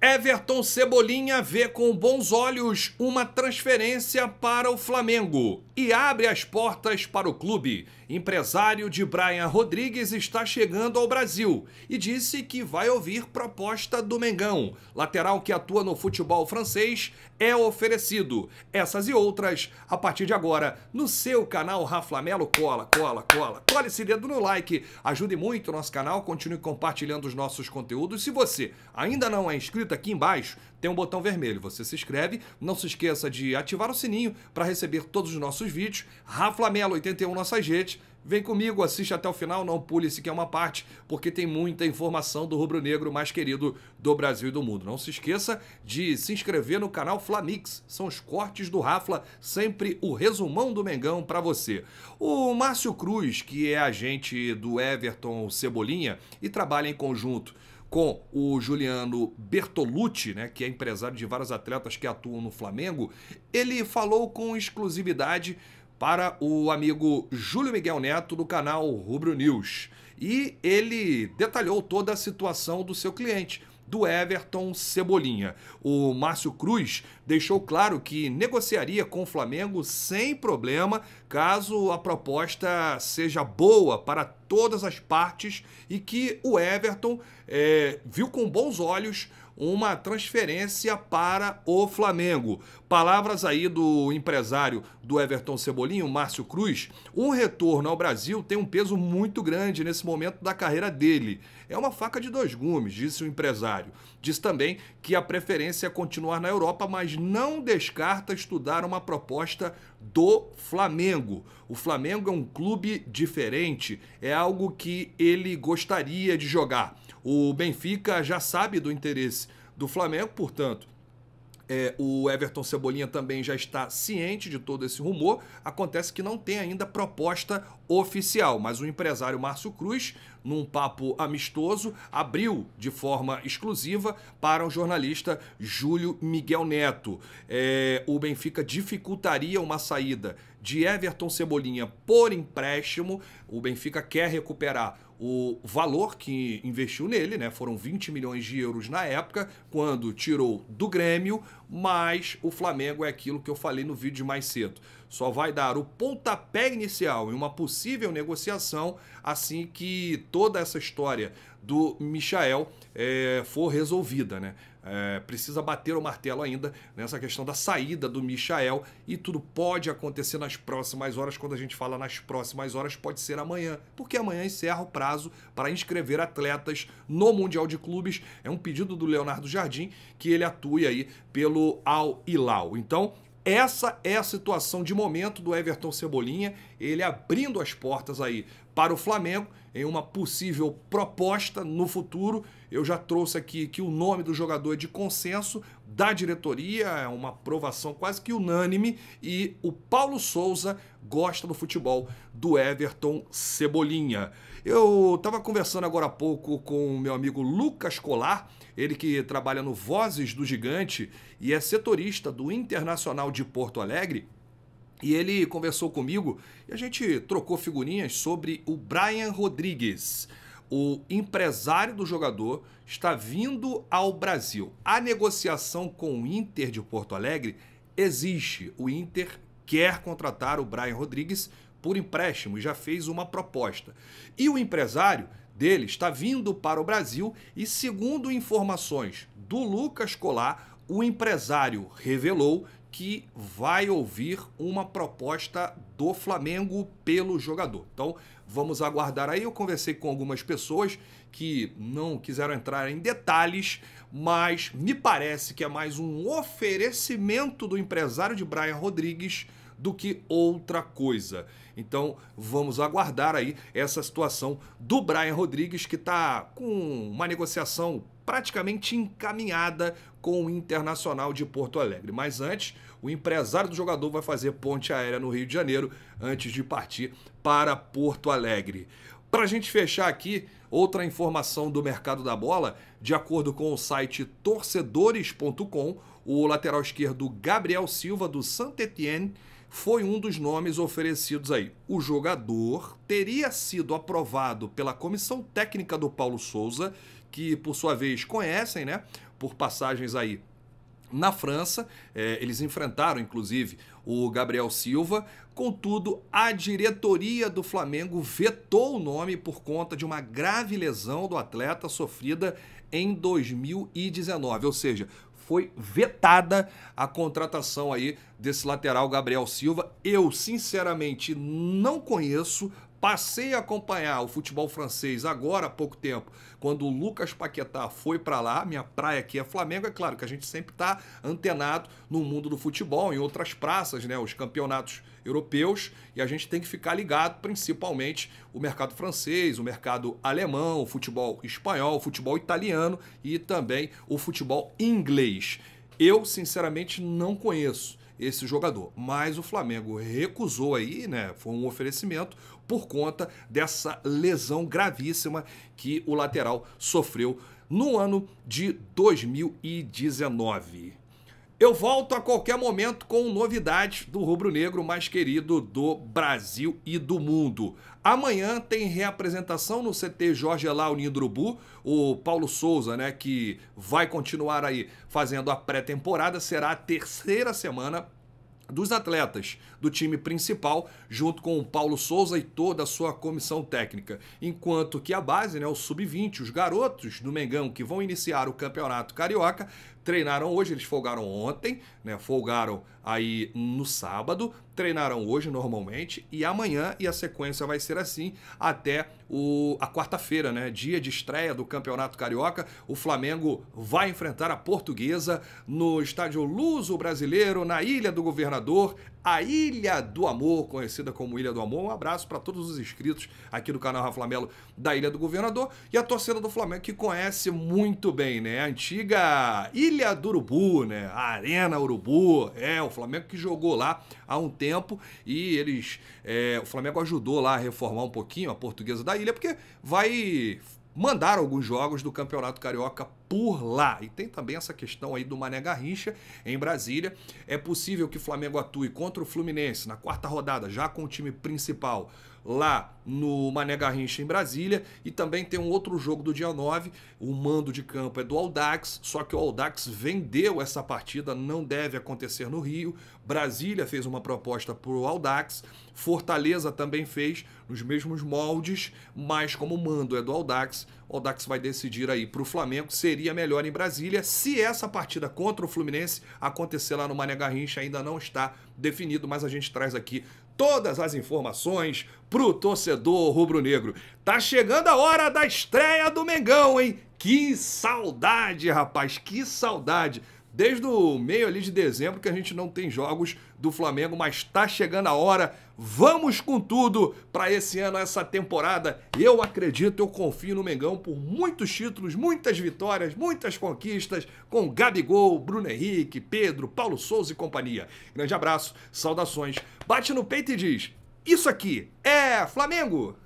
Everton Cebolinha vê com bons olhos uma transferência para o Flamengo e abre as portas para o clube empresário de Brian Rodrigues, está chegando ao Brasil e disse que vai ouvir proposta do Mengão. Lateral que atua no futebol francês é oferecido. Essas e outras, a partir de agora, no seu canal Raflamelo. Cola, cola, cola. Cole esse dedo no like. Ajude muito o nosso canal. Continue compartilhando os nossos conteúdos. Se você ainda não é inscrito aqui embaixo, tem um botão vermelho. Você se inscreve. Não se esqueça de ativar o sininho para receber todos os nossos vídeos. Rafa Melo 81 nossas redes. Vem comigo, assiste até o final, não pule sequer é uma parte, porque tem muita informação do rubro-negro mais querido do Brasil e do mundo. Não se esqueça de se inscrever no canal Flamix. São os cortes do Rafla, sempre o resumão do Mengão para você. O Márcio Cruz, que é agente do Everton Cebolinha e trabalha em conjunto com o Juliano Bertolucci, né, que é empresário de vários atletas que atuam no Flamengo, ele falou com exclusividade para o amigo Júlio Miguel Neto do canal Rubro News. E ele detalhou toda a situação do seu cliente do Everton Cebolinha. O Márcio Cruz deixou claro que negociaria com o Flamengo sem problema, caso a proposta seja boa para todas as partes e que o Everton é, viu com bons olhos uma transferência para o Flamengo. Palavras aí do empresário do Everton Cebolinho, Márcio Cruz. Um retorno ao Brasil tem um peso muito grande nesse momento da carreira dele. É uma faca de dois gumes, disse o empresário. Diz também que a preferência é continuar na Europa, mas não descarta estudar uma proposta do Flamengo. O Flamengo é um clube diferente, é algo que ele gostaria de jogar. O Benfica já sabe do interesse do Flamengo, portanto, é, o Everton Cebolinha também já está ciente de todo esse rumor. Acontece que não tem ainda proposta oficial, mas o empresário Márcio Cruz, num papo amistoso, abriu de forma exclusiva para o jornalista Júlio Miguel Neto. É, o Benfica dificultaria uma saída de Everton Cebolinha por empréstimo. O Benfica quer recuperar o valor que investiu nele, né? Foram 20 milhões de euros na época, quando tirou do Grêmio, mas o Flamengo é aquilo que eu falei no vídeo mais cedo. Só vai dar o pontapé inicial em uma possível negociação assim que toda essa história do Michael é, for resolvida, né? É, precisa bater o martelo ainda nessa questão da saída do Michael e tudo pode acontecer nas próximas horas. Quando a gente fala nas próximas horas, pode ser amanhã, porque amanhã encerra o prazo prazo para inscrever atletas no Mundial de Clubes. É um pedido do Leonardo Jardim que ele atue aí pelo Al Hilal. Então, essa é a situação de momento do Everton Cebolinha, ele abrindo as portas aí para o Flamengo em uma possível proposta no futuro. Eu já trouxe aqui que o nome do jogador é de consenso da diretoria, é uma aprovação quase que unânime, e o Paulo Souza gosta do futebol do Everton Cebolinha. Eu estava conversando agora há pouco com o meu amigo Lucas Colar, ele que trabalha no Vozes do Gigante e é setorista do Internacional de Porto Alegre. E ele conversou comigo e a gente trocou figurinhas sobre o Brian Rodrigues. O empresário do jogador está vindo ao Brasil. A negociação com o Inter de Porto Alegre existe. O Inter quer contratar o Brian Rodrigues por empréstimo e já fez uma proposta. E o empresário dele está vindo para o Brasil e, segundo informações do Lucas Colar, o empresário revelou que vai ouvir uma proposta do Flamengo pelo jogador. Então, vamos aguardar aí. Eu conversei com algumas pessoas que não quiseram entrar em detalhes, mas me parece que é mais um oferecimento do empresário de Brian Rodrigues do que outra coisa. Então vamos aguardar aí essa situação do Brian Rodrigues, que está com uma negociação praticamente encaminhada com o Internacional de Porto Alegre. Mas antes, o empresário do jogador vai fazer ponte aérea no Rio de Janeiro antes de partir para Porto Alegre. Para a gente fechar aqui, outra informação do mercado da bola, de acordo com o site torcedores.com, o lateral esquerdo Gabriel Silva do Saint-Étienne foi um dos nomes oferecidos aí. O jogador teria sido aprovado pela comissão técnica do Paulo Souza, que por sua vez conhecem, né? Por passagens aí na França, é, eles enfrentaram inclusive o Gabriel Silva, contudo, a diretoria do Flamengo vetou o nome por conta de uma grave lesão do atleta sofrida em 2019, ou seja, foi vetada a contratação aí desse lateral Gabriel Silva. Eu, sinceramente, não conheço, Passei a acompanhar o futebol francês agora há pouco tempo, quando o Lucas Paquetá foi para lá, minha praia aqui é Flamengo, é claro que a gente sempre está antenado no mundo do futebol, em outras praças, né, os campeonatos europeus, e a gente tem que ficar ligado, principalmente o mercado francês, o mercado alemão, o futebol espanhol, o futebol italiano e também o futebol inglês. Eu, sinceramente, não conheço esse jogador. Mas o Flamengo recusou aí, né? Foi um oferecimento por conta dessa lesão gravíssima que o lateral sofreu no ano de 2019. Eu volto a qualquer momento com novidades do rubro-negro mais querido do Brasil e do mundo. Amanhã tem reapresentação no CT Jorge Elá Unindurubu. O Paulo Souza, né, que vai continuar aí fazendo a pré-temporada, será a terceira semana dos atletas do time principal, junto com o Paulo Souza e toda a sua comissão técnica. Enquanto que a base, né, o sub-20, os garotos do Mengão que vão iniciar o Campeonato Carioca, treinaram hoje, eles folgaram ontem, né? Folgaram aí no sábado, treinaram hoje normalmente e amanhã e a sequência vai ser assim até o, a quarta-feira, né? Dia de estreia do Campeonato Carioca. O Flamengo vai enfrentar a Portuguesa no estádio Luso Brasileiro, na Ilha do Governador, a Ilha do Amor, conhecida como Ilha do Amor. Um abraço para todos os inscritos aqui do canal Rafa Melo da Ilha do Governador e a torcida do Flamengo que conhece muito bem, né? A antiga Ilha do Urubu, né? A Arena Urubu. É, o Flamengo que jogou lá há um tempo e eles. É, o Flamengo ajudou lá a reformar um pouquinho a portuguesa da ilha, porque vai mandar alguns jogos do Campeonato Carioca por lá. E tem também essa questão aí do Mané Garrincha em Brasília. É possível que o Flamengo atue contra o Fluminense na quarta rodada, já com o time principal lá no Mané Garrincha em Brasília e também tem um outro jogo do dia 9, o mando de campo é do Aldax, só que o Aldax vendeu essa partida, não deve acontecer no Rio. Brasília fez uma proposta para o Aldax, Fortaleza também fez nos mesmos moldes, mas como o mando é do Aldax, o Dax vai decidir aí para o Flamengo, seria melhor em Brasília. Se essa partida contra o Fluminense acontecer lá no Mané Garrincha, ainda não está definido, mas a gente traz aqui todas as informações pro torcedor rubro-negro. Tá chegando a hora da estreia do Mengão, hein? Que saudade, rapaz, que saudade. Desde o meio ali de dezembro que a gente não tem jogos do Flamengo, mas está chegando a hora. Vamos com tudo para esse ano, essa temporada. Eu acredito, eu confio no Mengão por muitos títulos, muitas vitórias, muitas conquistas com Gabigol, Bruno Henrique, Pedro, Paulo Souza e companhia. Grande abraço, saudações. Bate no peito e diz: Isso aqui é Flamengo!